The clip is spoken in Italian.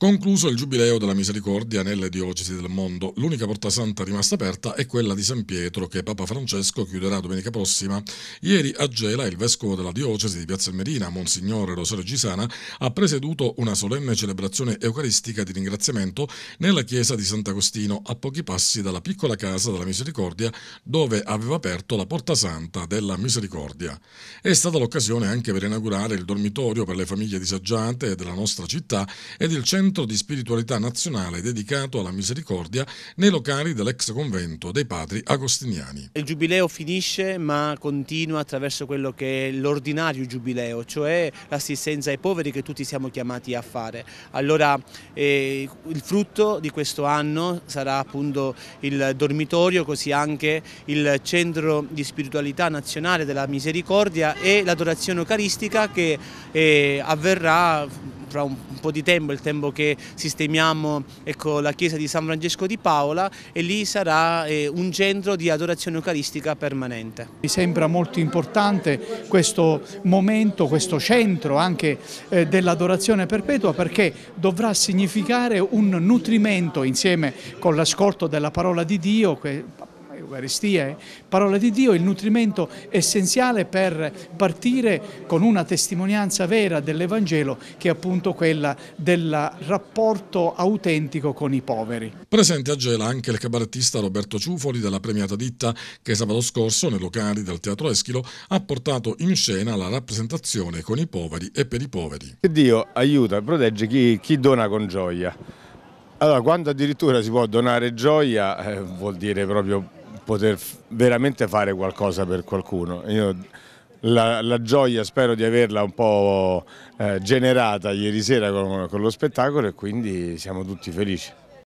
Concluso il Giubileo della Misericordia nelle diocesi del mondo, l'unica porta santa rimasta aperta è quella di San Pietro che Papa Francesco chiuderà domenica prossima. Ieri a Gela il vescovo della diocesi di Piazza Merina, Monsignore Rosario Gisana, ha presieduto una solenne celebrazione eucaristica di ringraziamento nella chiesa di Sant'Agostino, a pochi passi dalla piccola casa della Misericordia dove aveva aperto la porta santa della Misericordia. È stata l'occasione anche per inaugurare il dormitorio per le famiglie disagiate della nostra città ed il centro centro di spiritualità nazionale dedicato alla misericordia nei locali dell'ex convento dei padri agostiniani. Il giubileo finisce ma continua attraverso quello che è l'ordinario giubileo, cioè l'assistenza ai poveri che tutti siamo chiamati a fare. Allora eh, il frutto di questo anno sarà appunto il dormitorio, così anche il centro di spiritualità nazionale della misericordia e l'adorazione eucaristica che eh, avverrà fra un, un, po' di tempo, il tempo che sistemiamo ecco, la chiesa di San Francesco di Paola e lì sarà eh, un centro di adorazione eucaristica permanente. Mi sembra molto importante questo momento, questo centro anche eh, dell'adorazione perpetua perché dovrà significare un nutrimento insieme con l'ascolto della parola di Dio, l'Eucaristia eh. parola di Dio, il nutrimento essenziale per partire con una testimonianza vera dell'Evangelo che è appunto quella del rapporto autentico con i poveri. Presente a Gela anche il cabarettista Roberto Ciufoli della premiata ditta che sabato scorso nei locali del Teatro Eschilo ha portato in scena la rappresentazione con i poveri e per i poveri. Dio aiuta, e protegge chi, chi dona con gioia. Allora, quando addirittura si può donare gioia, eh, vuol dire proprio poter veramente fare qualcosa per qualcuno. Io la, la gioia spero di averla un po' eh, generata ieri sera con, con lo spettacolo e quindi siamo tutti felici.